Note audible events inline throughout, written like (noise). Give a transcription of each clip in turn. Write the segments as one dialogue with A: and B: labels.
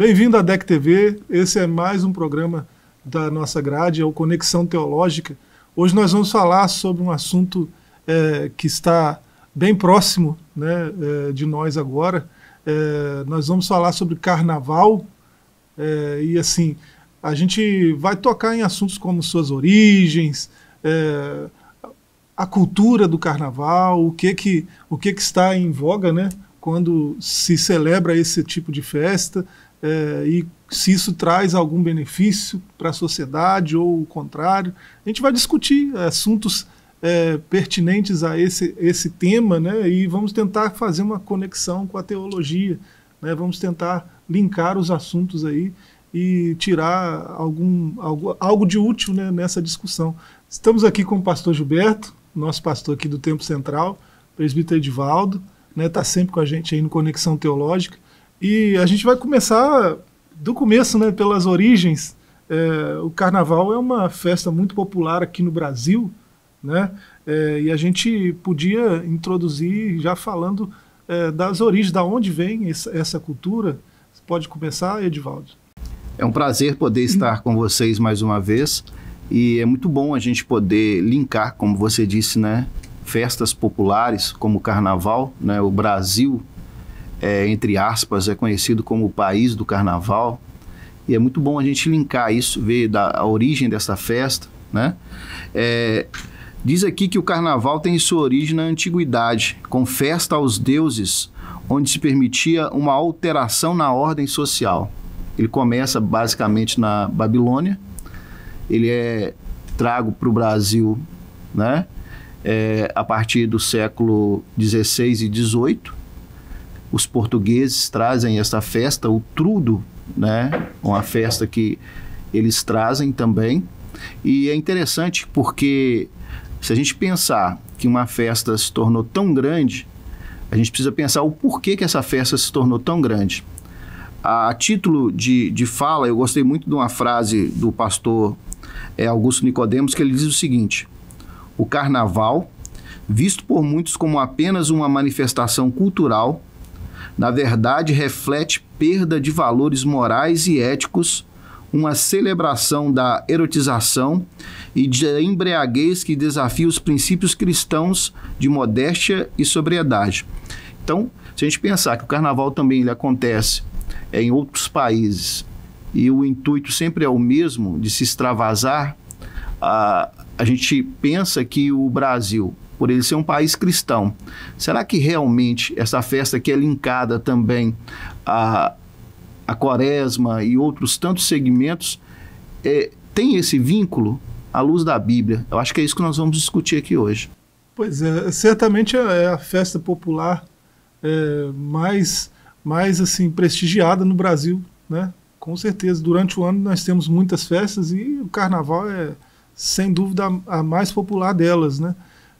A: Bem-vindo à DEC TV. Esse é mais um programa da nossa grade, é o Conexão Teológica. Hoje nós vamos falar sobre um assunto é, que está bem próximo né, é, de nós agora. É, nós vamos falar sobre carnaval é, e assim a gente vai tocar em assuntos como suas origens, é, a cultura do carnaval, o que que o que que está em voga, né? Quando se celebra esse tipo de festa, é, e se isso traz algum benefício para a sociedade ou o contrário. A gente vai discutir assuntos é, pertinentes a esse, esse tema né, e vamos tentar fazer uma conexão com a teologia, né, vamos tentar linkar os assuntos aí e tirar algum, algo, algo de útil né, nessa discussão. Estamos aqui com o pastor Gilberto, nosso pastor aqui do Tempo Central, presbítero Edivaldo, está né, tá sempre com a gente aí no Conexão Teológica. E a gente vai começar do começo, né, pelas origens. É, o carnaval é uma festa muito popular aqui no Brasil, né? É, e a gente podia introduzir já falando é, das origens, da onde vem essa, essa cultura. Você pode começar, Edivaldo.
B: É um prazer poder estar com vocês mais uma vez e é muito bom a gente poder linkar, como você disse, né, festas populares como o carnaval, né, o Brasil é, entre aspas, é conhecido como o país do carnaval. E é muito bom a gente linkar isso, ver da, a origem dessa festa. Né? É, diz aqui que o carnaval tem sua origem na antiguidade, com festa aos deuses, onde se permitia uma alteração na ordem social. Ele começa basicamente na Babilônia, ele é trago para o Brasil né? É, a partir do século XVI e XVIII os portugueses trazem essa festa, o trudo, né? Uma festa que eles trazem também. E é interessante porque se a gente pensar que uma festa se tornou tão grande, a gente precisa pensar o porquê que essa festa se tornou tão grande. A título de, de fala, eu gostei muito de uma frase do pastor é, Augusto Nicodemos, que ele diz o seguinte: o carnaval, visto por muitos como apenas uma manifestação cultural, na verdade reflete perda de valores morais e éticos, uma celebração da erotização e de embriaguez que desafia os princípios cristãos de modéstia e sobriedade. Então, se a gente pensar que o carnaval também ele acontece é, em outros países e o intuito sempre é o mesmo, de se extravasar, a, a gente pensa que o Brasil por ele ser um país cristão. Será que realmente essa festa que é linkada também à, à quaresma e outros tantos segmentos é, tem esse vínculo à luz da Bíblia? Eu acho que é isso que nós vamos discutir aqui hoje.
A: Pois é, certamente é, é a festa popular é, mais, mais assim prestigiada no Brasil, né? Com certeza, durante o ano nós temos muitas festas e o Carnaval é, sem dúvida, a mais popular delas, né?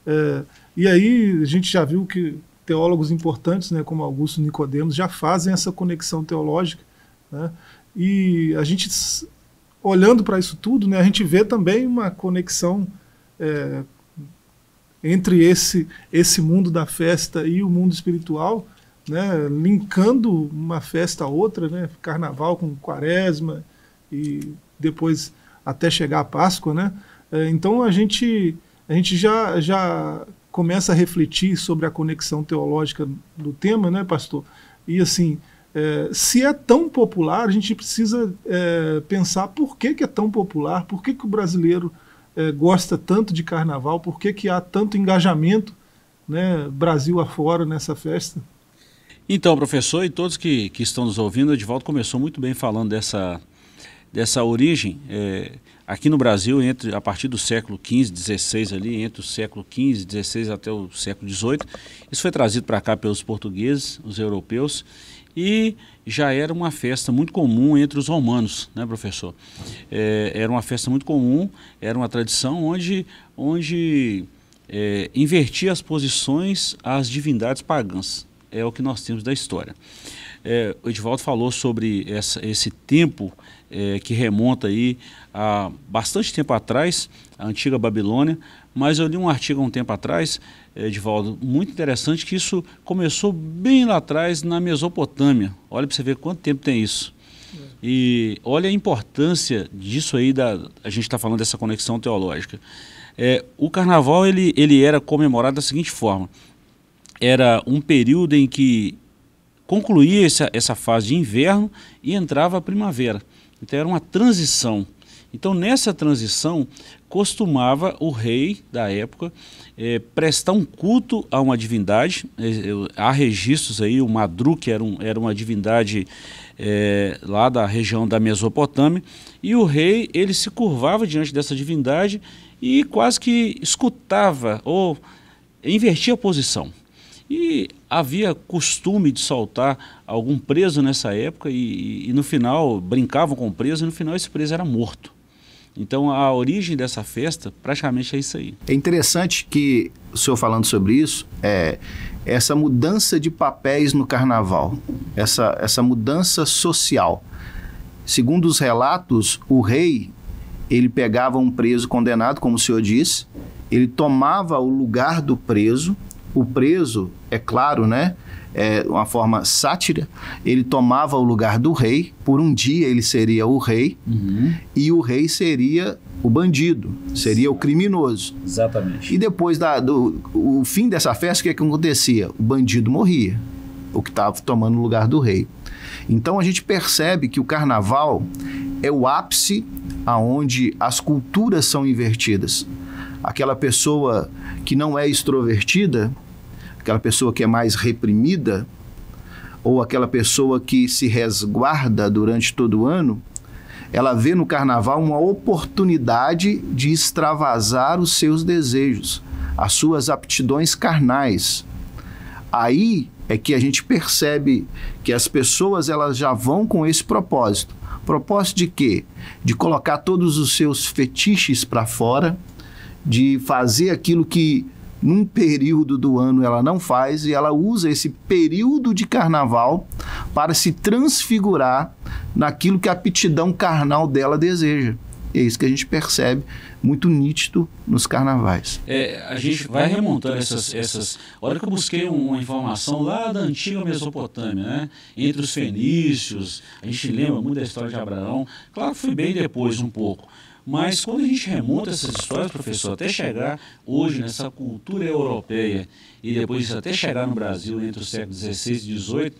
A: É, e aí a gente já viu que teólogos importantes, né, como Augusto Nicodemos, já fazem essa conexão teológica. Né? E a gente, olhando para isso tudo, né, a gente vê também uma conexão é, entre esse, esse mundo da festa e o mundo espiritual, né, linkando uma festa a outra, né, carnaval com quaresma e depois até chegar a Páscoa. Né? É, então a gente a gente já, já começa a refletir sobre a conexão teológica do tema, né, pastor? E assim, é, se é tão popular, a gente precisa é, pensar por que, que é tão popular, por que, que o brasileiro é, gosta tanto de carnaval, por que, que há tanto engajamento né, Brasil afora nessa festa.
C: Então, professor, e todos que, que estão nos ouvindo, o Edvaldo começou muito bem falando dessa dessa origem é, aqui no Brasil entre a partir do século XV, XVI ali entre o século XV, XVI até o século XVIII isso foi trazido para cá pelos portugueses, os europeus e já era uma festa muito comum entre os romanos, né professor? É, era uma festa muito comum, era uma tradição onde onde é, invertia as posições às divindades pagãs é o que nós temos da história. É, o Edvaldo falou sobre essa, esse tempo é, que remonta aí a bastante tempo atrás, a antiga Babilônia, mas eu li um artigo há um tempo atrás, é, Edvaldo, muito interessante, que isso começou bem lá atrás na Mesopotâmia. Olha para você ver quanto tempo tem isso. E olha a importância disso aí, da, a gente está falando dessa conexão teológica. É, o carnaval ele, ele era comemorado da seguinte forma: era um período em que concluía essa, essa fase de inverno e entrava a primavera. Então era uma transição. Então nessa transição costumava o rei da época é, prestar um culto a uma divindade. É, há registros aí, o Madru, que era, um, era uma divindade é, lá da região da Mesopotâmia, e o rei ele se curvava diante dessa divindade e quase que escutava ou invertia a posição. E havia costume de soltar algum preso nessa época e, e, no final brincavam com o preso e no final esse preso era morto. Então a origem dessa festa praticamente é isso aí.
B: É interessante que o senhor falando sobre isso é essa mudança de papéis no carnaval, essa, essa mudança social. Segundo os relatos, o rei ele pegava um preso condenado, como o senhor disse, ele tomava o lugar do preso o preso, é claro, né? É, uma forma sátira, ele tomava o lugar do rei, por um dia ele seria o rei, uhum. e o rei seria o bandido, seria Sim. o criminoso. Exatamente. E depois da, do o fim dessa festa, o que, é que acontecia? O bandido morria, o que estava tomando o lugar do rei. Então a gente percebe que o carnaval é o ápice aonde as culturas são invertidas. Aquela pessoa que não é extrovertida, aquela pessoa que é mais reprimida, ou aquela pessoa que se resguarda durante todo o ano, ela vê no carnaval uma oportunidade de extravasar os seus desejos, as suas aptidões carnais. Aí é que a gente percebe que as pessoas elas já vão com esse propósito. Propósito de quê? De colocar todos os seus fetiches para fora, de fazer aquilo que num período do ano ela não faz e ela usa esse período de carnaval para se transfigurar naquilo que a aptidão carnal dela deseja. É isso que a gente percebe muito nítido nos carnavais.
C: É, a gente vai remontando essas, essas. Olha que eu busquei uma informação lá da antiga Mesopotâmia, né? Entre os fenícios, a gente lembra muito da história de Abraão. Claro que foi bem depois um pouco, mas quando a gente remonta essas histórias, professor, até chegar hoje nessa cultura europeia e depois até chegar no Brasil entre o século XVI e XVIII,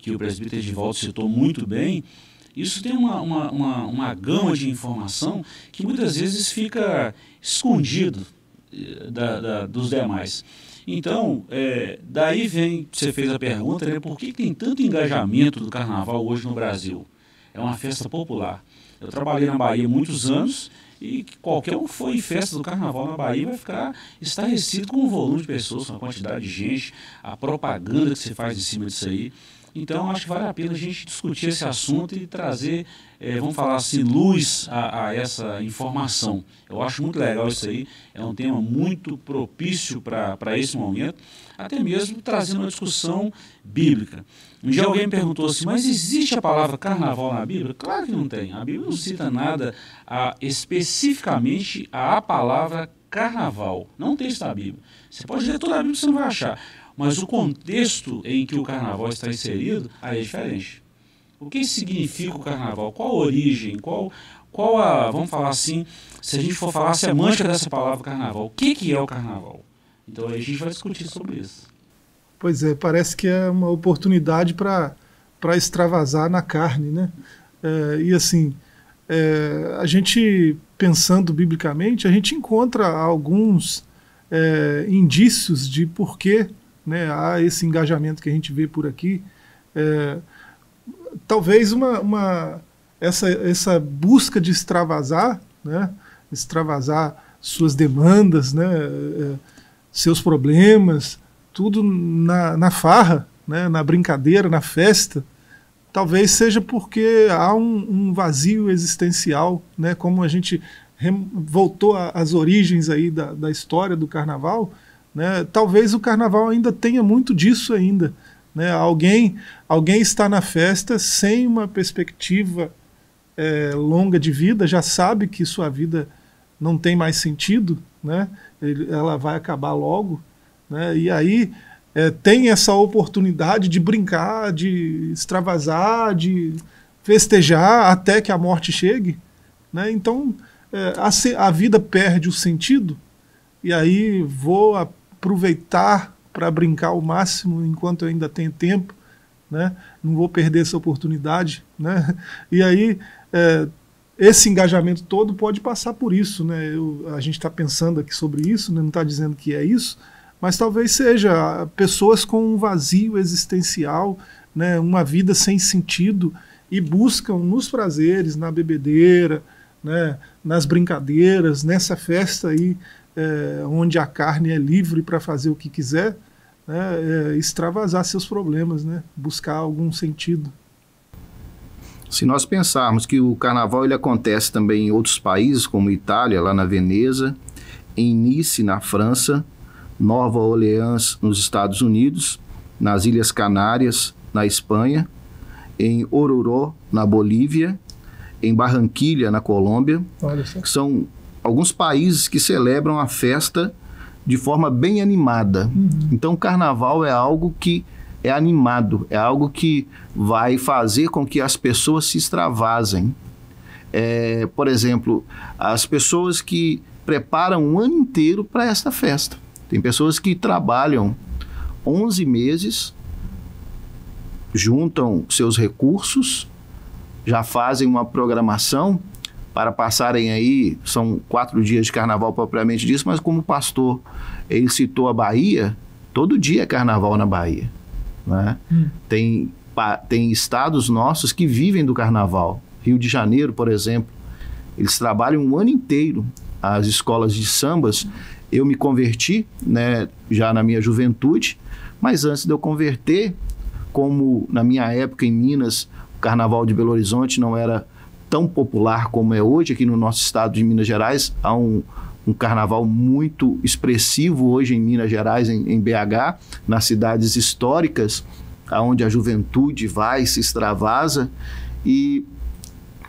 C: que o presbítero Edivaldo citou muito bem, isso tem uma, uma, uma, uma gama de informação que muitas vezes fica escondido eh, da, da, dos demais. Então, é, daí vem, você fez a pergunta, né, por que tem tanto engajamento do carnaval hoje no Brasil? É uma festa popular. Eu trabalhei na Bahia muitos anos e qualquer um que for em festa do carnaval na Bahia vai ficar estarrecido com o volume de pessoas, com a quantidade de gente, a propaganda que se faz em cima disso aí. Então, então, acho que vale a pena a gente discutir esse assunto e trazer, é, vamos falar assim, luz a, a, essa informação. Eu acho muito legal isso aí, é um tema muito propício para esse momento, até mesmo trazendo uma discussão bíblica. Um dia alguém me perguntou assim, mas existe a palavra carnaval na Bíblia? Claro que não tem. A Bíblia não cita nada a, especificamente a palavra carnaval. Não tem isso na Bíblia. Você pode ler toda a Bíblia, você não vai achar mas o contexto em que o carnaval está inserido aí é diferente. O que significa o carnaval? Qual a origem? Qual, qual a, vamos falar assim, se a gente for falar a semântica dessa palavra carnaval, o que, que é o carnaval? Então aí a gente vai discutir sobre isso.
A: Pois é, parece que é uma oportunidade para extravasar na carne, né? É, e assim, é, a gente, pensando biblicamente, a gente encontra alguns é, indícios de por que né, esse engajamento que a gente vê por aqui, é, talvez uma, uma essa, essa busca de extravasar, né, extravasar suas demandas, né, é, seus problemas, tudo na, na farra, né, na brincadeira, na festa, talvez seja porque há um, um vazio existencial, né, como a gente voltou às origens aí da, da história do carnaval, né? Talvez o carnaval ainda tenha muito disso ainda. Né? Alguém, alguém está na festa sem uma perspectiva é, longa de vida, já sabe que sua vida não tem mais sentido, né? Ele, ela vai acabar logo. Né? E aí é, tem essa oportunidade de brincar, de extravasar, de festejar até que a morte chegue. Né? Então é, a, a vida perde o sentido e aí vou aproveitar para brincar ao máximo enquanto eu ainda tenho tempo, né? Não vou perder essa oportunidade, né? E aí é, esse engajamento todo pode passar por isso, né? Eu, a gente está pensando aqui sobre isso, né? não está dizendo que é isso, mas talvez seja pessoas com um vazio existencial, né? Uma vida sem sentido e buscam nos prazeres, na bebedeira, né? Nas brincadeiras, nessa festa aí é, onde a carne é livre para fazer o que quiser, né, é, extravasar seus problemas, né, buscar algum sentido.
B: Se nós pensarmos que o carnaval ele acontece também em outros países, como Itália, lá na Veneza, em Nice, na França, Nova Orleans, nos Estados Unidos, nas Ilhas Canárias, na Espanha, em Oruro na Bolívia, em Barranquilha, na Colômbia, que são alguns países que celebram a festa de forma bem animada. Uhum. Então, o carnaval é algo que é animado, é algo que vai fazer com que as pessoas se extravasem. É, por exemplo, as pessoas que preparam o ano inteiro para essa festa. Tem pessoas que trabalham 11 meses, juntam seus recursos, já fazem uma programação para passarem aí, são quatro dias de carnaval propriamente disso, mas como o pastor ele citou a Bahia, todo dia é carnaval na Bahia. Né? Hum. Tem, tem estados nossos que vivem do carnaval. Rio de Janeiro, por exemplo, eles trabalham um ano inteiro as escolas de sambas. Eu me converti né, já na minha juventude, mas antes de eu converter, como na minha época em Minas, o carnaval de Belo Horizonte não era tão popular como é hoje aqui no nosso estado de Minas Gerais. Há um, um carnaval muito expressivo hoje em Minas Gerais, em, em BH, nas cidades históricas, aonde a juventude vai, se extravasa. E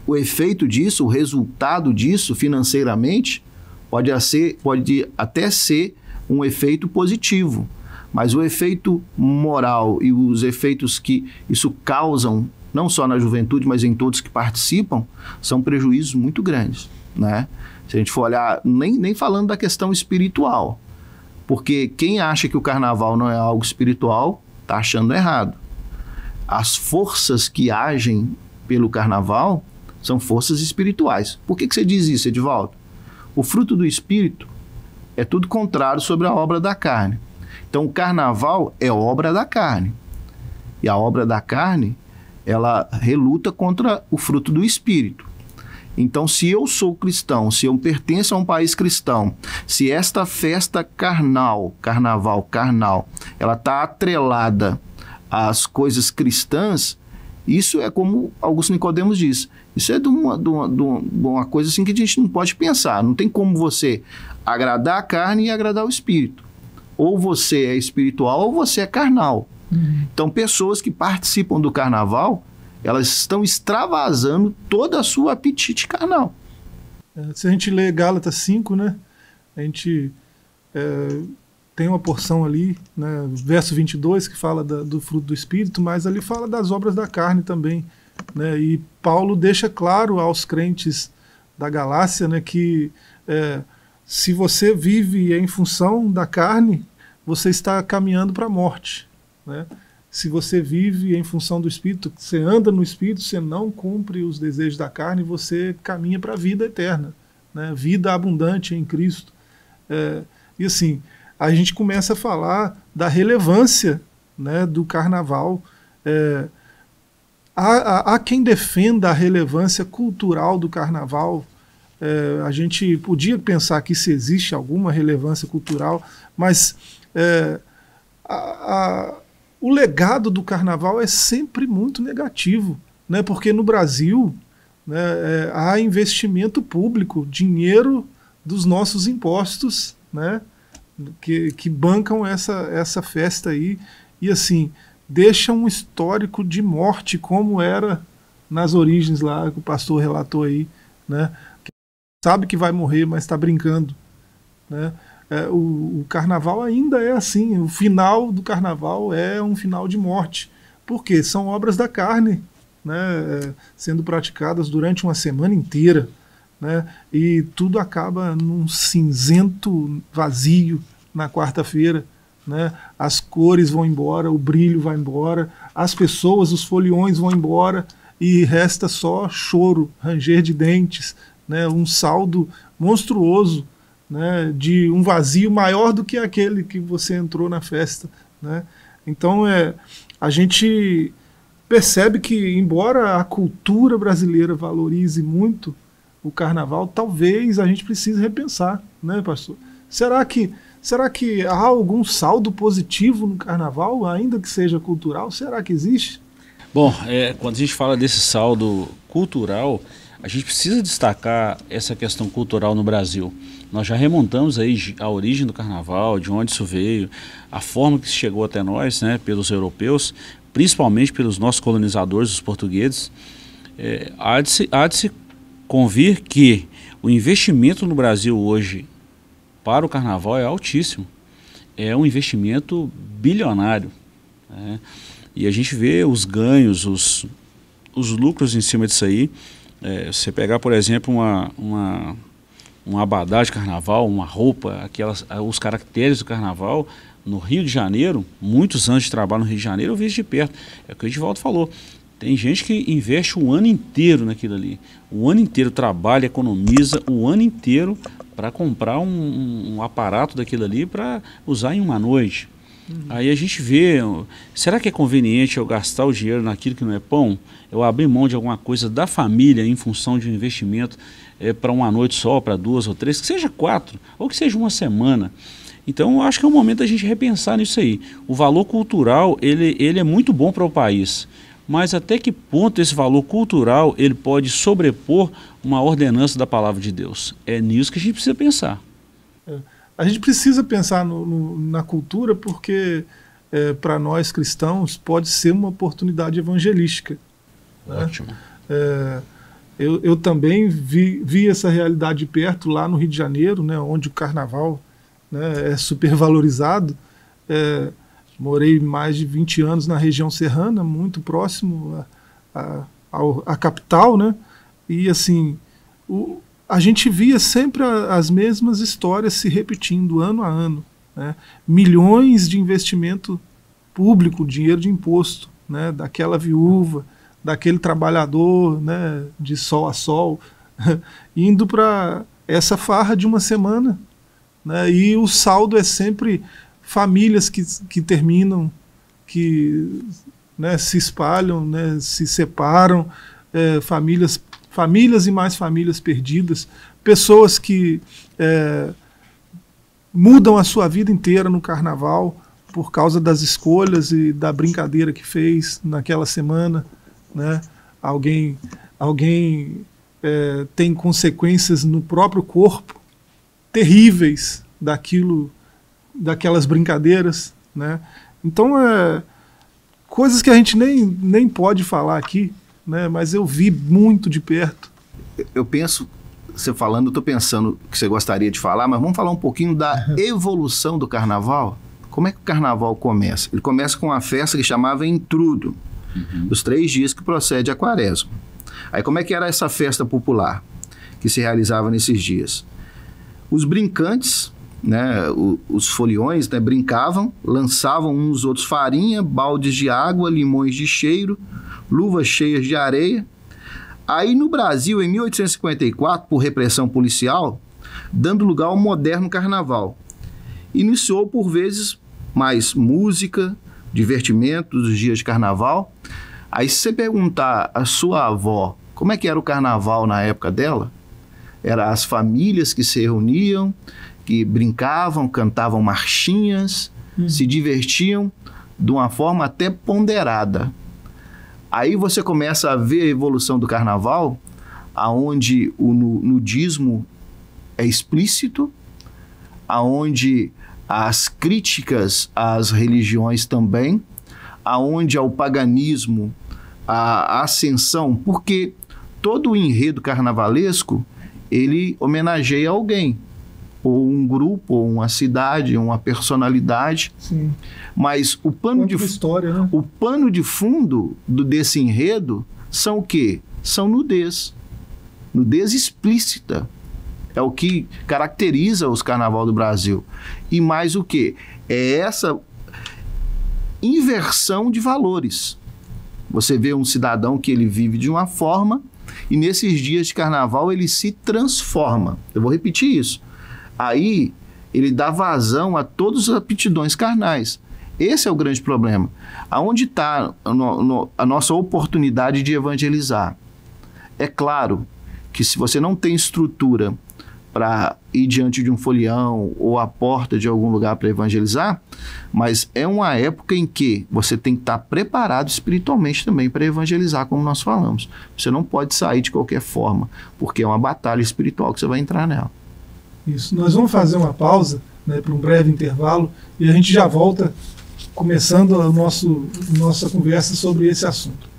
B: o efeito disso, o resultado disso financeiramente, pode, ser, pode até ser um efeito positivo mas o efeito moral e os efeitos que isso causam, não só na juventude, mas em todos que participam, são prejuízos muito grandes. Né? Se a gente for olhar, nem, nem falando da questão espiritual, porque quem acha que o carnaval não é algo espiritual, está achando errado. As forças que agem pelo carnaval são forças espirituais. Por que, que você diz isso, Edivaldo? O fruto do espírito é tudo contrário sobre a obra da carne. Então, o carnaval é obra da carne. E a obra da carne, ela reluta contra o fruto do espírito. Então, se eu sou cristão, se eu pertenço a um país cristão, se esta festa carnal, carnaval, carnal, ela está atrelada às coisas cristãs, isso é como Augusto Nicodemos diz. Isso é de uma, de, uma, de uma coisa assim que a gente não pode pensar. Não tem como você agradar a carne e agradar o espírito. Ou você é espiritual ou você é carnal. Uhum. Então, pessoas que participam do carnaval, elas estão
A: extravasando toda a sua apetite carnal. É, se a gente lê Gálatas 5, né? A gente é, tem uma porção ali, né, verso 22, que fala da, do fruto do Espírito, mas ali fala das obras da carne também. Né, e Paulo deixa claro aos crentes da Galácia né, que é, se você vive é em função da carne, você está caminhando para a morte. Né? Se você vive em função do Espírito, você anda no Espírito, você não cumpre os desejos da carne, você caminha para a vida eterna, né? vida abundante em Cristo. É, e assim, a gente começa a falar da relevância né, do carnaval. É, há, há, quem defenda a relevância cultural do carnaval. É, a gente podia pensar que se existe alguma relevância cultural, mas é, a, a, o legado do carnaval é sempre muito negativo, né? porque no Brasil né, é, há investimento público, dinheiro dos nossos impostos, né? que, que bancam essa, essa festa aí. E assim, deixa um histórico de morte, como era nas origens lá, que o pastor relatou aí, né? Sabe que vai morrer, mas está brincando, né? é, o, o, carnaval ainda é assim. O final do carnaval é um final de morte. porque São obras da carne, né, é, sendo praticadas durante uma semana inteira. Né, e tudo acaba num cinzento vazio na quarta-feira. Né, as cores vão embora, o brilho vai embora, as pessoas, os foliões vão embora e resta só choro, ranger de dentes, né, um saldo monstruoso né, de um vazio maior do que aquele que você entrou na festa. Né? Então é, a gente percebe que, embora a cultura brasileira valorize muito o carnaval, talvez a gente precise repensar, né, pastor? Será que, será que há algum saldo positivo no carnaval, ainda que seja cultural? Será que existe?
C: Bom, é, quando a gente fala desse saldo cultural, a gente precisa destacar essa questão cultural no Brasil. Nós já remontamos aí a origem do carnaval, de onde isso veio, a forma que chegou até nós, né, pelos europeus, principalmente pelos nossos colonizadores, os portugueses. É, há, de se, há de se convir que o investimento no Brasil hoje para o carnaval é altíssimo. É um investimento bilionário. Né? E a gente vê os ganhos, os, os lucros em cima disso aí. É, você pegar, por exemplo, uma, uma um abadá de carnaval, uma roupa, aquelas, ah, os caracteres do carnaval, no Rio de Janeiro, muitos anos de trabalho no Rio de Janeiro, eu vejo de perto. É o que o Edivaldo falou. Tem gente que investe o ano inteiro naquilo ali. O ano inteiro trabalha, economiza o ano inteiro para comprar um, um, aparato daquilo ali para usar em uma noite. Uhum. Aí a gente vê, será que é conveniente eu gastar o dinheiro naquilo que não é pão? Eu abrir mão de alguma coisa da família em função de um investimento é, para uma noite só, para duas ou três, que seja quatro, ou que seja uma semana. Então, eu acho que é o momento da gente repensar nisso aí. O valor cultural, ele, ele é muito bom para o país mas até que ponto esse valor cultural ele pode sobrepor uma ordenança da palavra de Deus? É nisso que a gente precisa pensar.
A: É. A gente precisa pensar no, no, na cultura porque, é, para nós cristãos, pode ser uma oportunidade evangelística. Né? Ótimo. Né? É, eu, eu, também vi, vi, essa realidade de perto lá no Rio de Janeiro, né, onde o carnaval né, é supervalorizado. É, morei mais de 20 anos na região serrana, muito próximo à capital, né? E assim, o, a gente via sempre a, as mesmas histórias se repetindo ano a ano. Né? Milhões de investimento público, dinheiro de imposto, né? daquela viúva, daquele trabalhador né? de sol a sol, (laughs) indo para essa farra de uma semana. Né? E o saldo é sempre famílias que, que terminam, que né, se espalham, né, se separam, é, famílias famílias e mais famílias perdidas, pessoas que é, mudam a sua vida inteira no carnaval por causa das escolhas e da brincadeira que fez naquela semana, né? Alguém, alguém é, tem consequências no próprio corpo terríveis daquilo, daquelas brincadeiras, né? Então é coisas que a gente nem, nem pode falar aqui, né? mas eu vi muito de perto.
B: Eu penso, você falando, eu estou pensando que você gostaria de falar, mas vamos falar um pouquinho da evolução do carnaval. Como é que o carnaval começa? Ele começa com uma festa que chamava Intrudo, uhum. os três dias que procede a quaresma. Aí como é que era essa festa popular que se realizava nesses dias? Os brincantes, né, os foliões, né, brincavam, lançavam uns outros farinha, baldes de água, limões de cheiro, luvas cheias de areia. Aí no Brasil, em 1854, por repressão policial, dando lugar ao moderno carnaval. Iniciou por vezes mais música, divertimento dos dias de carnaval. Aí se você perguntar à sua avó como é que era o carnaval na época dela, eram as famílias que se reuniam, que brincavam, cantavam marchinhas, hum. se divertiam de uma forma até ponderada. Aí você começa a ver a evolução do carnaval, aonde o nudismo é explícito, aonde as críticas às religiões também, aonde ao paganismo, a ascensão, porque todo o enredo carnavalesco ele homenageia alguém ou um grupo, ou uma cidade, uma personalidade. Sim. Mas o pano, de, história, né? o pano de fundo do, desse enredo são o quê? São nudez. Nudez explícita. É o que caracteriza os carnaval do Brasil. E mais o quê? É essa inversão de valores. Você vê um cidadão que ele vive de uma forma e nesses dias de carnaval ele se transforma. Eu vou repetir isso Aí ele dá vazão a todas as aptidões carnais. Esse é o grande problema. Aonde está a nossa oportunidade de evangelizar? É claro que se você não tem estrutura para ir diante de um folião ou à porta de algum lugar para evangelizar, mas é uma época em que você tem que estar tá preparado espiritualmente também para evangelizar, como nós falamos. Você não pode sair de qualquer forma, porque é uma batalha espiritual que você vai entrar nela.
A: Isso. Nós vamos fazer uma pausa né, para um breve intervalo e a gente já volta começando a nosso, nossa conversa sobre esse assunto.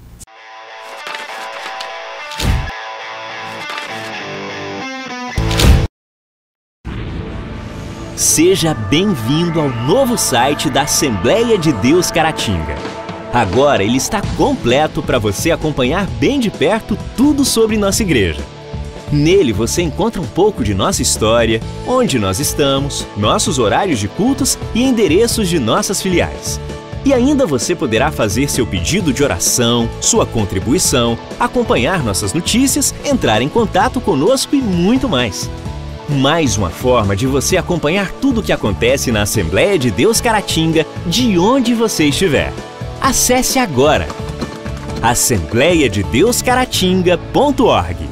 D: Seja bem-vindo ao novo site da Assembleia de Deus Caratinga. Agora ele está completo para você acompanhar bem de perto tudo sobre nossa igreja. Nele você encontra um pouco de nossa história, onde nós estamos, nossos horários de cultos e endereços de nossas filiais. E ainda você poderá fazer seu pedido de oração, sua contribuição, acompanhar nossas notícias, entrar em contato conosco e muito mais. Mais uma forma de você acompanhar tudo o que acontece na Assembleia de Deus Caratinga, de onde você estiver. Acesse agora assembleiadedeuscaratinga.org.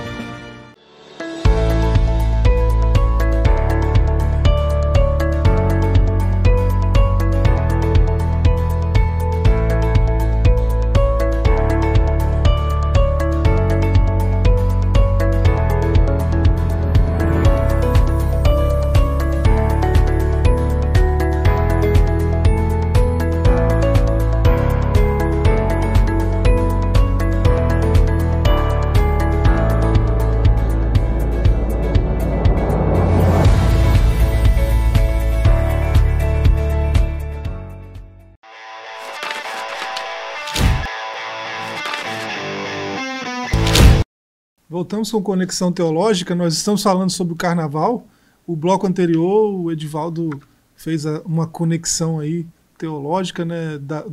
A: estamos com Conexão Teológica, nós estamos falando sobre o carnaval. O bloco anterior, o Edivaldo fez a, uma conexão aí teológica né, da,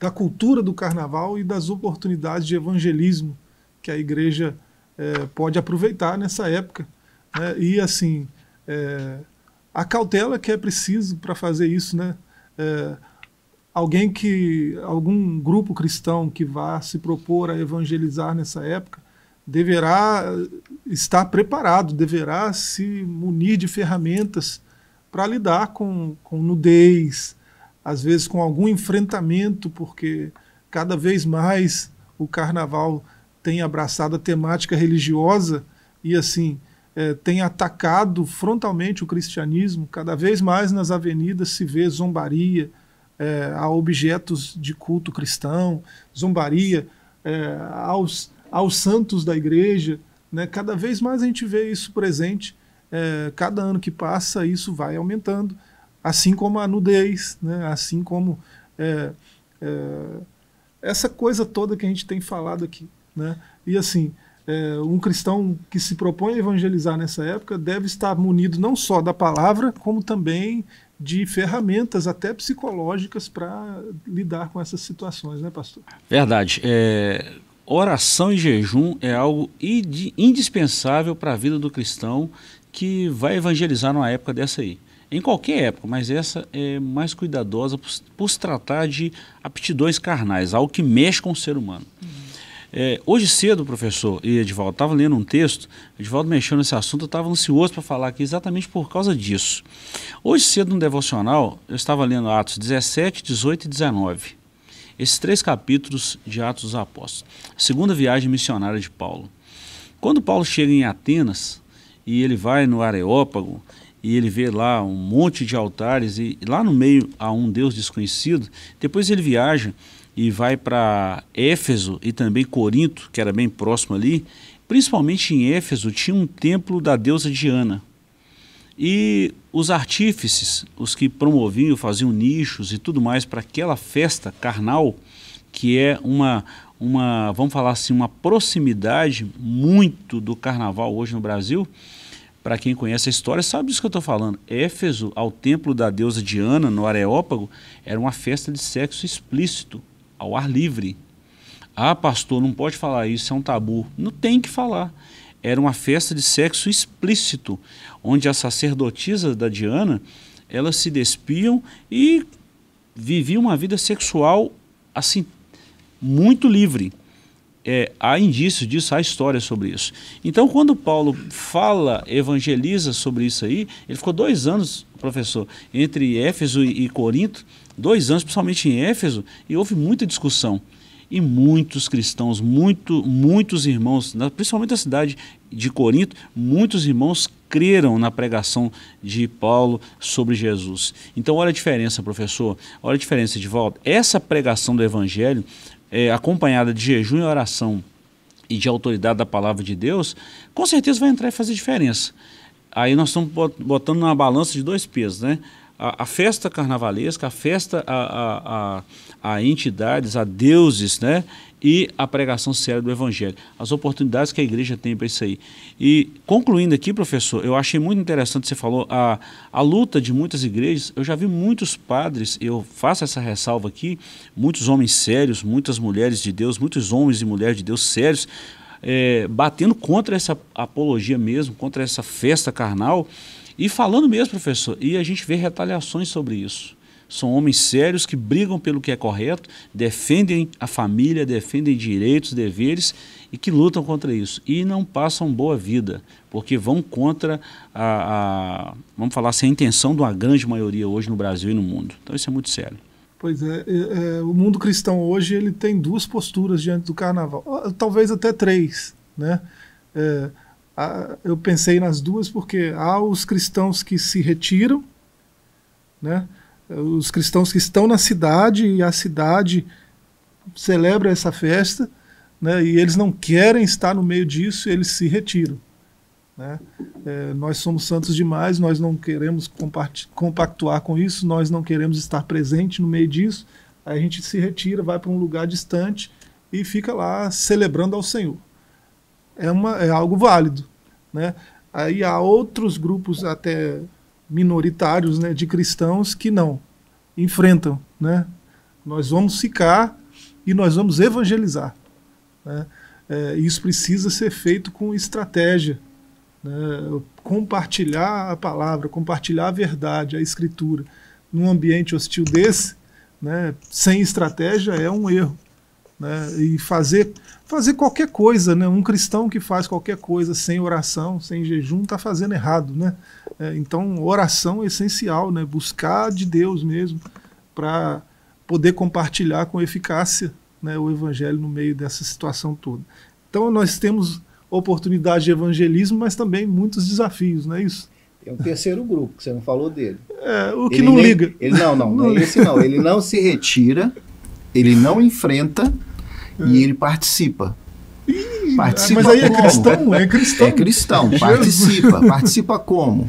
A: da cultura do carnaval e das oportunidades de evangelismo que a igreja é, pode aproveitar nessa época. Né? E assim, é, a cautela que é preciso para fazer isso, né? É, alguém que algum grupo cristão que vá se propor a evangelizar nessa época deverá estar preparado, deverá se munir de ferramentas para lidar com, com nudez, às vezes com algum enfrentamento, porque cada vez mais o carnaval tem abraçado a temática religiosa e assim é, tem atacado frontalmente o cristianismo. Cada vez mais nas avenidas se vê zombaria é, a objetos de culto cristão, zombaria é, aos aos santos da igreja. Né? Cada vez mais a gente vê isso presente. É, cada ano que passa, isso vai aumentando, assim como a nudez, né? assim como é, é, essa coisa toda que a gente tem falado aqui. Né? E assim, é, um cristão que se propõe a evangelizar nessa época deve estar munido não só da palavra, como também de ferramentas até psicológicas para lidar com essas situações, né, pastor?
C: Verdade. É, oração e jejum é algo indispensável para a vida do cristão que vai evangelizar numa época dessa aí. Em qualquer época, mas essa é mais cuidadosa por, por se tratar de aptidões carnais, algo que mexe com o ser humano. Uhum. É, hoje cedo, professor e Edivaldo, estava lendo um texto, Edivaldo mexeu nesse assunto, eu estava ansioso para falar aqui exatamente por causa disso. Hoje cedo, no devocional, eu estava lendo Atos 17, 18 e 19 esses três capítulos de Atos dos Apóstolos. Segunda viagem missionária de Paulo. Quando Paulo chega em Atenas e ele vai no Areópago e ele vê lá um monte de altares e lá no meio há um Deus desconhecido, depois ele viaja e vai para Éfeso e também Corinto, que era bem próximo ali. Principalmente em Éfeso tinha um templo da deusa Diana. E os artífices, os que promoviam, faziam nichos e tudo mais para aquela festa carnal, que é uma, uma, vamos falar assim, uma proximidade muito do carnaval hoje no Brasil. Para quem conhece a história, sabe disso que eu estou falando. Éfeso, ao templo da deusa Diana, no Areópago, era uma festa de sexo explícito, ao ar livre. Ah, pastor, não pode falar isso, é um tabu. Não tem que falar era uma festa de sexo explícito, onde as sacerdotisas da Diana elas se despiam e viviam uma vida sexual assim muito livre. É, há indícios disso, há histórias sobre isso. Então, quando Paulo fala, evangeliza sobre isso aí, ele ficou dois anos, professor, entre Éfeso e Corinto, dois anos, principalmente em Éfeso, e houve muita discussão. E muitos cristãos, muito, muitos irmãos, principalmente da cidade de Corinto, muitos irmãos creram na pregação de Paulo sobre Jesus. Então, olha a diferença, professor, olha a diferença de volta. Essa pregação do Evangelho, é, acompanhada de jejum e oração e de autoridade da palavra de Deus, com certeza vai entrar e fazer diferença. Aí nós estamos botando numa balança de dois pesos, né? a, a festa carnavalesca, a festa a, a, a, entidades, a deuses, né? E a pregação séria do Evangelho. As oportunidades que a igreja tem para isso aí. E concluindo aqui, professor, eu achei muito interessante, você falou, a, a luta de muitas igrejas. Eu já vi muitos padres, eu faço essa ressalva aqui, muitos homens sérios, muitas mulheres de Deus, muitos homens e mulheres de Deus sérios, é, batendo contra essa apologia mesmo, contra essa festa carnal e falando mesmo, professor, e a gente vê retaliações sobre isso. São homens sérios que brigam pelo que é correto, defendem a família, defendem direitos, deveres e que lutam contra isso. E não passam boa vida, porque vão contra a, a vamos falar assim, a intenção de uma grande maioria hoje no Brasil e no mundo. Então isso é muito sério.
A: Pois é, é, é, o mundo cristão hoje ele tem duas posturas diante do carnaval, ah, talvez até três, né? É, ah, eu pensei nas duas porque há os cristãos que se retiram, né? os cristãos que estão na cidade e a cidade celebra essa festa, né? e eles não querem estar no meio disso, eles se retiram. Né? É, nós somos santos demais, nós não queremos compactuar com isso, nós não queremos estar presente no meio disso, aí a gente se retira, vai para um lugar distante e fica lá celebrando ao Senhor é, uma, é algo válido. Né? Aí há outros grupos até minoritários né, de cristãos que não enfrentam. Né? Nós vamos ficar e nós vamos evangelizar. Né? É, isso precisa ser feito com estratégia. Né? Compartilhar a palavra, compartilhar a verdade, a escritura. Num ambiente hostil desse, né, sem estratégia, é um erro né? e fazer, fazer qualquer coisa. Né? Um cristão que faz qualquer coisa sem oração, sem jejum, está fazendo errado. Né? É, então, oração é essencial, né? buscar de Deus mesmo para poder compartilhar com eficácia né, o evangelho no meio dessa situação toda. Então, nós temos oportunidade de evangelismo, mas também muitos desafios, não é isso? um terceiro grupo, que você não falou dele.
B: É, o que ele não nem, liga. Ele, não, não, não, (laughs) não é esse não. Ele não se retira, ele não enfrenta, e ele participa.
A: Ih, participa mas aí é como? é cristão?
B: É cristão. É cristão, participa. participa como?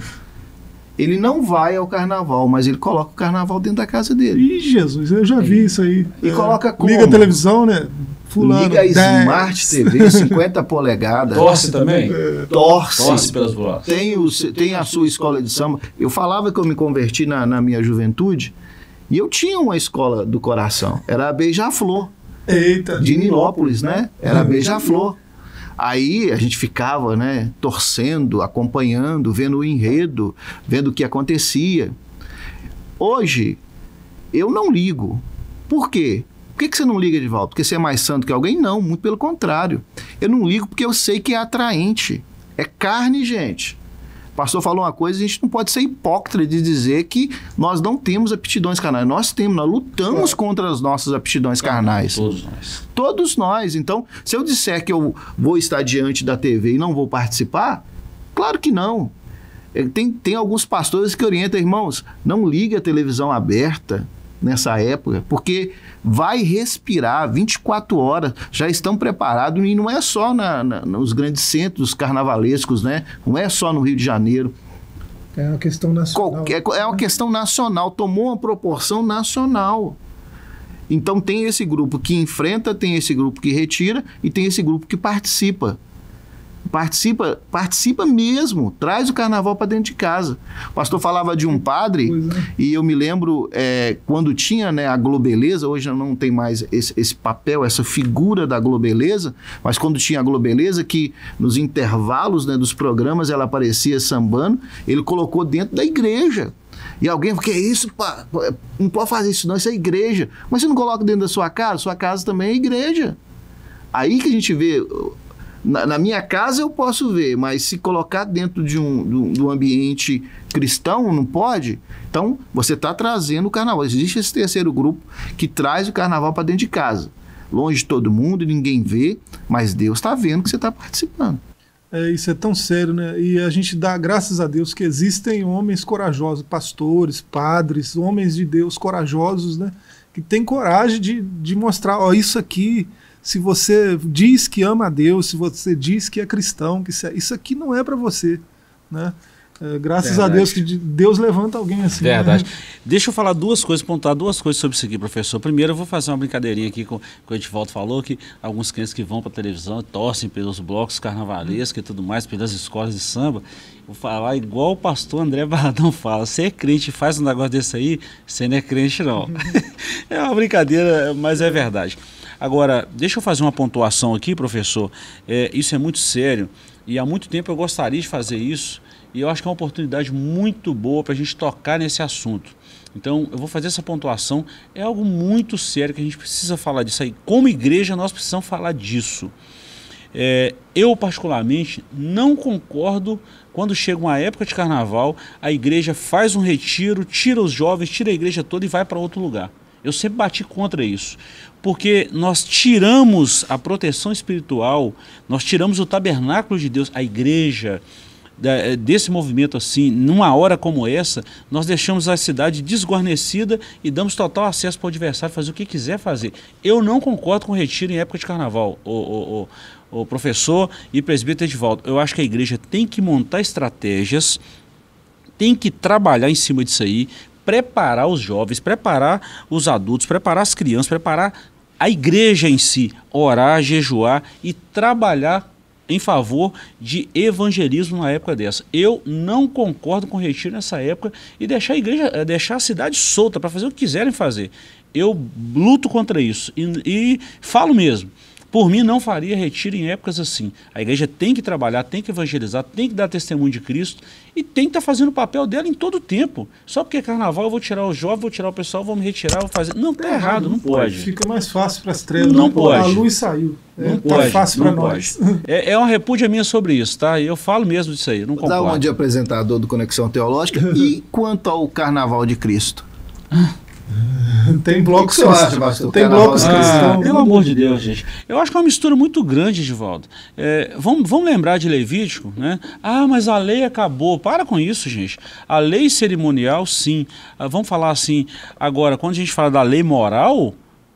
B: Ele não vai ao carnaval, mas ele coloca o carnaval dentro da casa dele. Ih, Jesus, eu já vi é. isso aí. E é. coloca como? Liga a
A: televisão, né? Fulano, Liga a Smart TV, 50
B: (laughs) polegadas. Torce também? É. Torce. Torce pelas bolas. Tem, o, tem a sua escola de samba. Eu falava que eu me converti na, na minha juventude e eu tinha uma escola do coração. Era a Beija-Flor. Eita. de Nilópolis, né? Era uhum. beija-flor. Aí a gente ficava, né, torcendo, acompanhando, vendo o enredo, vendo o que acontecia. Hoje, eu não ligo. Por quê? Por que, que você não liga, Edivaldo? Porque você é mais santo que alguém? Não, muito pelo contrário. Eu não ligo porque eu sei que é atraente. É carne, gente pastor falou uma coisa, a gente não pode ser hipócrita de dizer que nós não temos aptidões carnais. Nós temos, nós lutamos é. contra as nossas aptidões é, carnais. Todos nós. Todos nós. Então, se eu disser que eu vou estar diante da TV e não vou participar, claro que não. É, tem, tem alguns pastores que orientam, irmãos, não ligue a televisão aberta nessa época, porque vai respirar 24 horas, já estão preparados, e não é só na, na, nos grandes centros carnavalescos, né? não é só no Rio de Janeiro.
A: É uma questão nacional. Qualquer,
B: é uma questão nacional, tomou uma proporção nacional. Então tem esse grupo que enfrenta, tem esse grupo que retira e tem esse grupo que participa. Participa, participa mesmo, traz o carnaval para dentro de casa. O pastor falava de um padre, é. e eu me lembro é, quando tinha né, a Globeleza, hoje não tem mais esse, esse, papel, essa figura da Globeleza, mas quando tinha a Globeleza, que nos intervalos né, dos programas ela aparecia sambando, ele colocou dentro da igreja. E alguém, porque é isso, pá, não pode fazer isso, não, isso é igreja. Mas você não coloca dentro da sua casa, sua casa também é igreja. Aí que a gente vê na, na, minha casa eu posso ver, mas se colocar dentro de um, do, ambiente cristão, não pode? Então, você está trazendo o carnaval. Existe esse terceiro grupo que traz o carnaval para dentro de casa. Longe de todo mundo, ninguém vê, mas Deus está vendo que você está participando.
A: É, isso é tão sério, né? E a gente dá graças a Deus que existem homens corajosos, pastores, padres, homens de Deus corajosos, né? Que têm coragem de, de mostrar, ó, isso aqui se você diz que ama a Deus, se você diz que é cristão, que isso é, aqui não é para você, né? É, graças Verdade. a Deus que Deus levanta alguém assim. Né? Verdade.
C: Né? Deixa eu falar duas coisas, pontuar duas coisas sobre isso aqui, professor. Primeiro, eu vou fazer uma brincadeirinha aqui com, a gente. volta falou, que alguns clientes que vão para a televisão torcem pelos blocos carnavalescos e tudo mais, pelas escolas de samba. Vou falar igual o pastor André Barradão fala: você é crente faz um negócio desse aí, você não é crente, não. Uhum. (laughs) é uma brincadeira, mas é verdade. Agora, deixa eu fazer uma pontuação aqui, professor. É, isso é muito sério e há muito tempo eu gostaria de fazer isso e eu acho que é uma oportunidade muito boa para a gente tocar nesse assunto. Então, eu vou fazer essa pontuação. É algo muito sério que a gente precisa falar disso aí. Como igreja, nós precisamos falar disso. É, eu, particularmente, não concordo quando chega uma época de carnaval, a igreja faz um retiro, tira os jovens, tira a igreja toda e vai para outro lugar. Eu sempre bati contra isso. Porque nós tiramos a proteção espiritual, nós tiramos o tabernáculo de Deus, a igreja, eh, desse movimento assim, numa hora como essa, nós deixamos a cidade desguarnecida e damos total acesso para o adversário fazer o que quiser fazer. Eu não concordo com o retiro em época de carnaval, o, o, o, professor e presbítero volta. Eu acho que a igreja tem que montar estratégias tem que trabalhar em cima disso aí, preparar os jovens, preparar os adultos, preparar as crianças, preparar a igreja em si, orar, jejuar e trabalhar em favor de evangelismo na época dessa. Eu não concordo com o retiro nessa época e deixar a igreja, eh, deixar a cidade solta para fazer o que quiserem fazer. Eu luto contra isso e, e falo mesmo. Por mim, não faria retiro em épocas assim. A igreja tem que trabalhar, tem que evangelizar, tem que dar testemunho de Cristo e tem que estar tá fazendo o papel dela em todo o tempo. Só porque é carnaval, eu vou tirar o jovem, vou tirar o pessoal, vou me retirar, vou fazer. Não, tá, é, errado, não, não pode. pode. Fica mais fácil para as trevas. Não, não né? pode. A luz saiu. Não é, tá pode, tá fácil para nós. É, é uma repúdia minha sobre isso, tá? Eu falo mesmo disso aí, não concordo. Dá um de apresentador do Conexão Teológica. e
A: quanto ao
B: Carnaval de Cristo?
C: (laughs) Tem blocos que, que acha, Tem blocos assim. cristãos. Pelo amor de Deus, gente. Eu acho que é uma mistura muito grande, Edivaldo. É, vamos, vamos lembrar de Levítico, né? Ah, mas a lei acabou. Para com isso, gente. A lei cerimonial, sim. Ah, vamos falar assim. Agora, quando a gente fala da lei moral,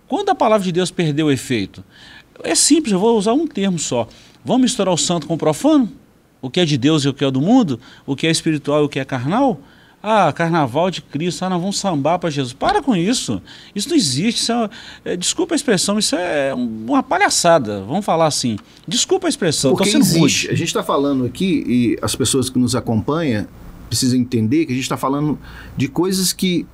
C: quando a palavra de Deus perdeu o efeito? É simples, eu vou usar um termo só. Vamos misturar o santo com o profano? O que é de Deus e o que é do mundo? O que é espiritual e o que é carnal? ah, carnaval de Cristo, ah, nós vamos sambar para Jesus. Para com isso. Isso não existe. Isso é, é, desculpa a expressão, isso é uma palhaçada. Vamos falar assim. Desculpa a expressão, Porque sendo existe. Rude. A gente está
B: falando aqui, e as pessoas que nos acompanham precisam entender que a gente está falando de coisas que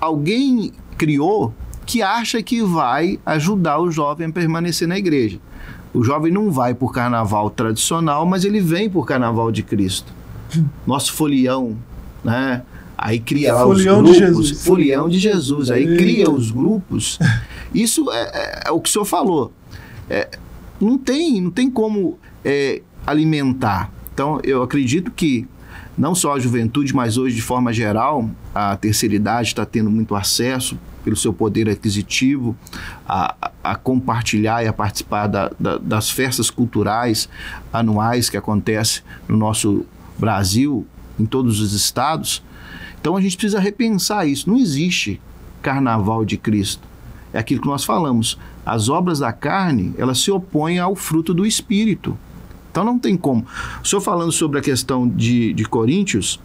B: alguém criou que acha que vai ajudar o jovem a permanecer na igreja. O jovem não vai por carnaval tradicional, mas ele vem por carnaval de Cristo nosso folião, né? Aí cria folião os grupos, de Jesus. folião de Jesus, aí Eita. cria os grupos. Isso é, é, é, o que o senhor falou. É, não tem, não tem como é, alimentar. Então, eu acredito que não só a juventude, mas hoje de forma geral, a terceira idade está tendo muito acesso pelo seu poder aquisitivo a, a compartilhar e a participar da, da, das festas culturais anuais que acontecem no nosso Brasil, em todos os estados. Então a gente precisa repensar isso. Não existe carnaval de Cristo. É aquilo que nós falamos. As obras da carne, elas se opõem ao fruto do Espírito. Então não tem como. O senhor falando sobre a questão de, de Coríntios,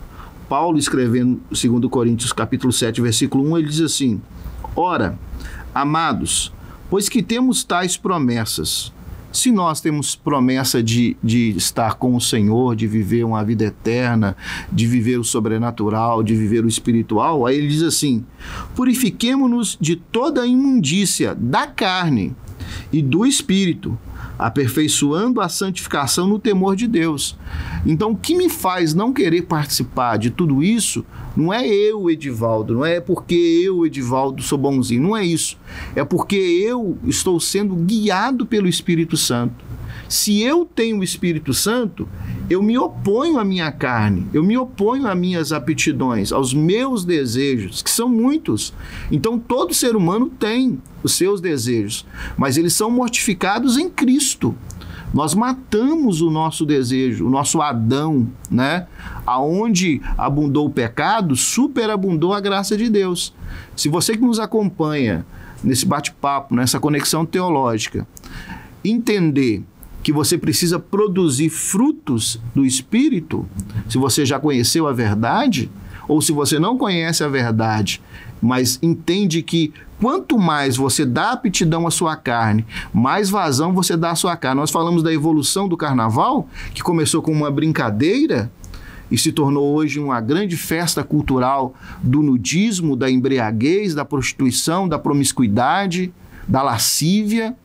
B: Paulo escrevendo, segundo Coríntios capítulo 7, versículo 1, ele diz assim, Ora, amados, pois que temos tais promessas, se nós temos promessa de, de estar com o Senhor, de viver uma vida eterna, de viver o sobrenatural, de viver o espiritual, aí ele diz assim: purifiquemo-nos de toda a imundícia da carne e do espírito aperfeiçoando a santificação no temor de Deus. Então, o que me faz não querer participar de tudo isso não é eu, Edivaldo, não é porque eu, Edivaldo, sou bonzinho, não é isso. É porque eu estou sendo guiado pelo Espírito Santo. Se eu tenho o Espírito Santo, eu me oponho à minha carne, eu me oponho às minhas aptidões, aos meus desejos, que são muitos. Então todo ser humano tem os seus desejos, mas eles são mortificados em Cristo. Nós matamos o nosso desejo, o nosso Adão, né? Aonde abundou o pecado, superabundou a graça de Deus. Se você que nos acompanha nesse bate-papo, nessa conexão teológica, entender que você precisa produzir frutos do Espírito, se você já conheceu a verdade, ou se você não conhece a verdade, mas entende que quanto mais você dá aptidão à sua carne, mais vazão você dá à sua carne. Nós falamos da evolução do carnaval, que começou com uma brincadeira e se tornou hoje uma grande festa cultural do nudismo, da embriaguez, da prostituição, da promiscuidade, da lascívia.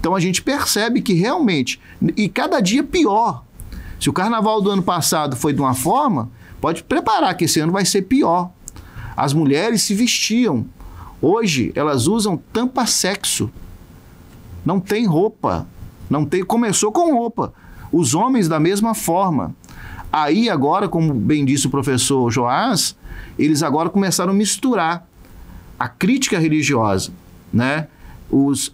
B: Então a gente percebe que realmente, e cada dia pior. Se o carnaval do ano passado foi de uma forma, pode preparar que esse ano vai ser pior. As mulheres se vestiam. Hoje elas usam tampa sexo. Não tem roupa. Não tem, começou com roupa. Os homens da mesma forma. Aí agora, como bem disse o professor Joás, eles agora começaram a misturar a crítica religiosa, né? os,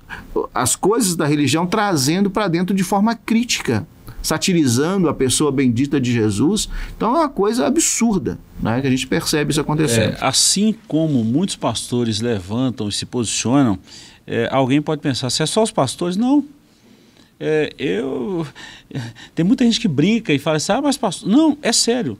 B: as coisas da religião trazendo para dentro de forma crítica, satirizando a pessoa bendita de Jesus. Então é uma coisa absurda
C: né, que a gente percebe isso acontecendo. É, assim como muitos pastores levantam e se posicionam, é, alguém pode pensar, se é só os pastores, não. É, eu Tem muita gente que brinca e fala assim, ah, mas pastor. Não, é sério.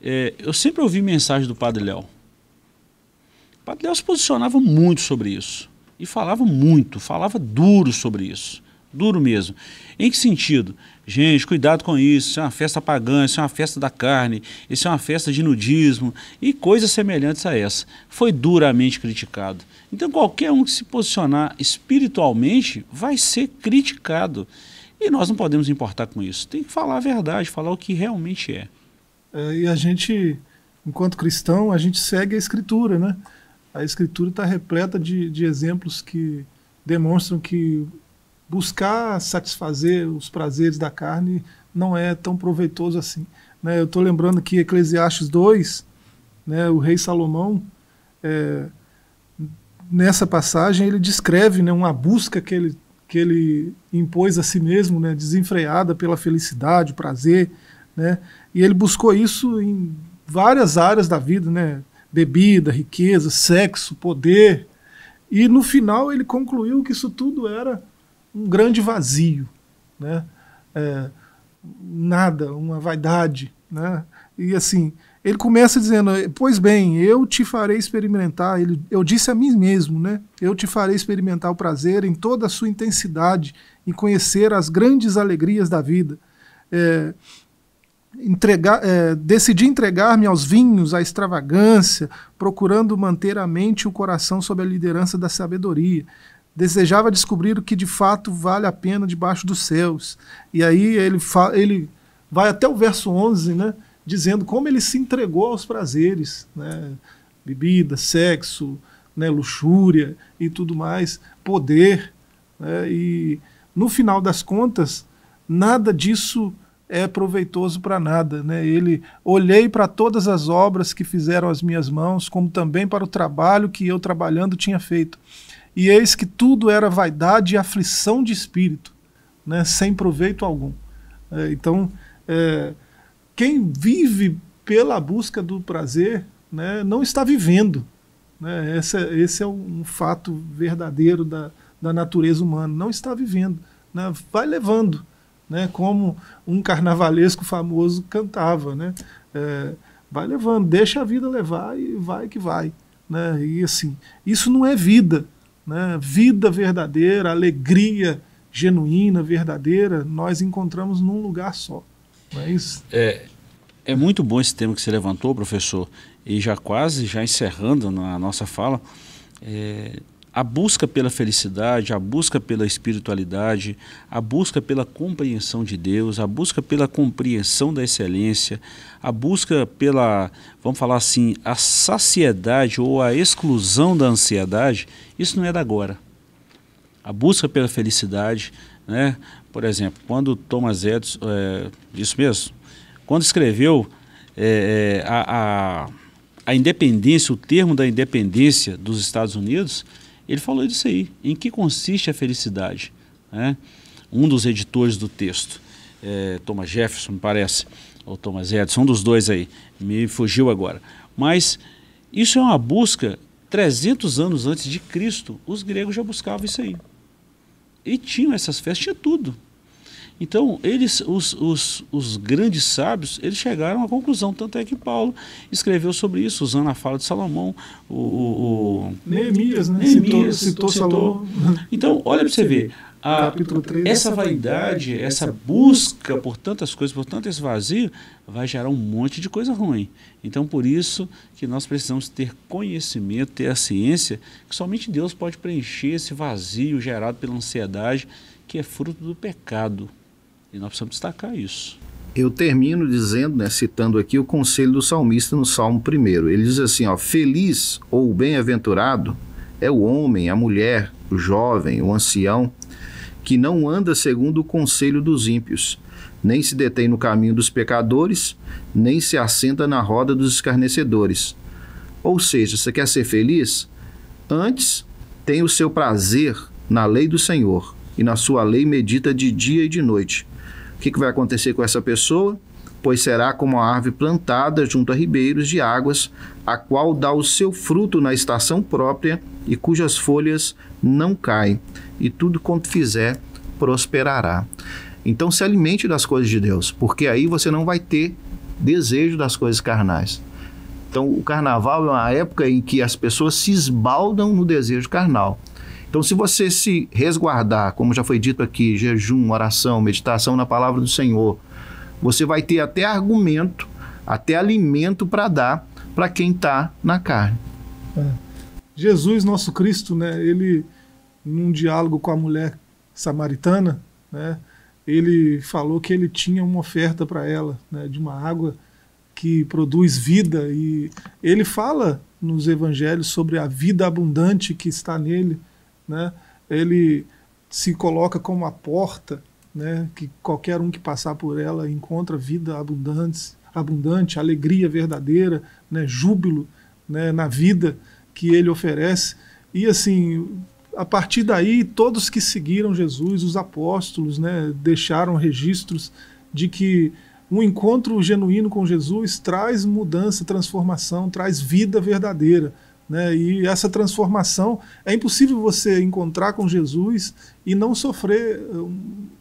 C: É, eu sempre ouvi mensagem do Padre Léo. O Padre Léo se posicionava muito sobre isso. E falava muito, falava duro sobre isso. Duro mesmo. Em que sentido? Gente, cuidado com isso. Isso é uma festa pagã, isso é uma festa da carne, isso é uma festa de nudismo e coisas semelhantes a essa. Foi duramente criticado. Então, qualquer um que se posicionar espiritualmente vai ser criticado. E nós não podemos importar com isso. Tem que falar a verdade, falar o que realmente é.
A: é e a gente, enquanto cristão, a gente segue a escritura, né? a Escritura está repleta de, de exemplos que demonstram que buscar satisfazer os prazeres da carne não é tão proveitoso assim. Né? Eu estou lembrando que Eclesiastes 2, né, o rei Salomão, é, nessa passagem, ele descreve né, uma busca que ele, que ele impôs a si mesmo, né, desenfreada pela felicidade, o prazer. Né? E ele buscou isso em várias áreas da vida, né? bebida, riqueza, sexo, poder. E no final ele concluiu que isso tudo era um grande vazio, né? É, nada, uma vaidade, né? E assim, ele começa dizendo: Pois bem, eu te farei experimentar. Ele, eu disse a mim mesmo, né? Eu te farei experimentar o prazer em toda a sua intensidade, e conhecer as grandes alegrias da vida. É, entregar, é, decidi entregar-me aos vinhos, à extravagância, procurando manter a mente e o coração sob a liderança da sabedoria. Desejava descobrir o que de fato vale a pena debaixo dos céus. E aí ele, ele vai até o verso 11, né, dizendo como ele se entregou aos prazeres, né, bebida, sexo, né, luxúria e tudo mais, poder. Né, e no final das contas, nada disso é proveitoso para nada. Né? Ele olhei para todas as obras que fizeram as minhas mãos, como também para o trabalho que eu trabalhando tinha feito. E eis que tudo era vaidade e aflição de espírito, né? sem proveito algum. É, então, é, quem vive pela busca do prazer né, não está vivendo. Né? Esse, é, esse é um fato verdadeiro da, da natureza humana. Não está vivendo. Né? Vai levando né? Como um carnavalesco famoso cantava, né? É, vai levando, deixa a vida levar e vai que vai, né? E assim, isso não é vida, né? Vida verdadeira, alegria genuína, verdadeira, nós encontramos num lugar só. Não é isso?
C: É, é muito bom esse tema que você levantou, professor. E já quase, já encerrando na nossa fala, é, a busca pela felicidade, a busca pela espiritualidade, a busca pela compreensão de Deus, a busca pela compreensão da excelência, a busca pela, vamos falar assim, a saciedade ou a exclusão da ansiedade, isso não é da agora. A busca pela felicidade, né? por exemplo, quando Thomas Edison, é, isso mesmo, quando escreveu é, é a, a, a independência, o termo da independência dos Estados Unidos, ele falou disso aí. Em que consiste a felicidade? É um dos editores do texto, é, Thomas Jefferson, me parece, ou Thomas Edison, um dos dois aí, me fugiu agora. Mas isso é uma busca 300 anos antes de Cristo, os gregos já buscavam isso aí. E tinham essas festas, tinha tudo. Então, eles, os, os, os grandes sábios, eles chegaram à conclusão. Tanto é que Paulo escreveu sobre isso, usando a fala de Salomão. O, o, o... Neemias, né? Neemias, citou, citou, citou, Salomão. (laughs) Então, olha para você ver. A, essa vaidade, essa busca por tantas coisas, por tanto esse vazio, vai gerar um monte de coisa ruim. Então, por isso que nós precisamos ter conhecimento, ter a ciência, que somente Deus pode preencher esse vazio gerado pela ansiedade, que é fruto do pecado. E nós precisamos destacar isso.
B: Eu termino dizendo, né, citando aqui o conselho do salmista no Salmo 1. Ele diz assim: ó, Feliz ou bem-aventurado é o homem, a mulher, o jovem, o ancião, que não anda segundo o conselho dos ímpios, nem se detém no caminho dos pecadores, nem se assenta na roda dos escarnecedores. Ou seja, você quer ser feliz? Antes, tem o seu prazer na lei do Senhor, e na sua lei medita de dia e de noite que, que vai acontecer com essa pessoa? Pois será como a árvore plantada junto a ribeiros de águas, a qual dá o seu fruto na estação própria e cujas folhas não caem, e tudo quanto fizer prosperará. Então se alimente das coisas de Deus, porque aí você não vai ter desejo das coisas carnais. Então o carnaval é uma época em que as pessoas se esbaldam no desejo carnal. Então, se você se resguardar, como já foi dito aqui, jejum, oração, meditação na palavra do Senhor, você vai ter até argumento, até alimento para dar para quem está
A: na carne. É. Jesus, nosso Cristo, né, ele, num diálogo com a mulher samaritana, né, ele falou que ele tinha uma oferta para ela, né, de uma água que produz vida. E ele fala nos evangelhos sobre a vida abundante que está nele né? ele se coloca como a porta né? que qualquer um que passar por ela encontra vida abundante, abundante alegria verdadeira, né? júbilo né? na vida que ele oferece. E assim, a partir daí, todos que seguiram Jesus, os apóstolos, né, deixaram registros de que um encontro genuíno com Jesus traz mudança, transformação, traz vida verdadeira. Né? E essa transformação é impossível você encontrar com Jesus e não sofrer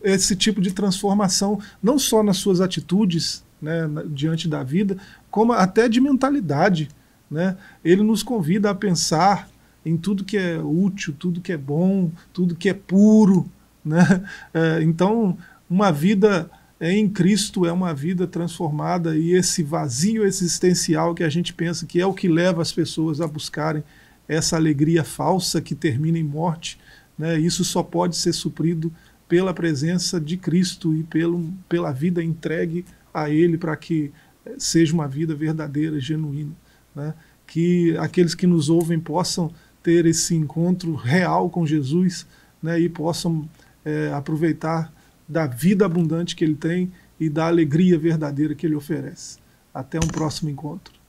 A: eh, esse tipo de transformação, não só nas suas atitudes né, diante da vida, como até de mentalidade. Né? Ele nos convida a pensar em tudo que é útil, tudo que é bom, tudo que é puro. Né? (laughs) Eh, então, uma vida em Cristo é uma vida transformada e esse vazio existencial que a gente pensa que é o que leva as pessoas a buscarem essa alegria falsa que termina em morte, né? isso só pode ser suprido pela presença de Cristo e pelo, pela vida entregue a Ele para que seja uma vida verdadeira, genuína. Né? Que aqueles que nos ouvem possam ter esse encontro real com Jesus né? e possam é, aproveitar da vida abundante que ele tem e da alegria verdadeira que ele oferece. Até um próximo encontro.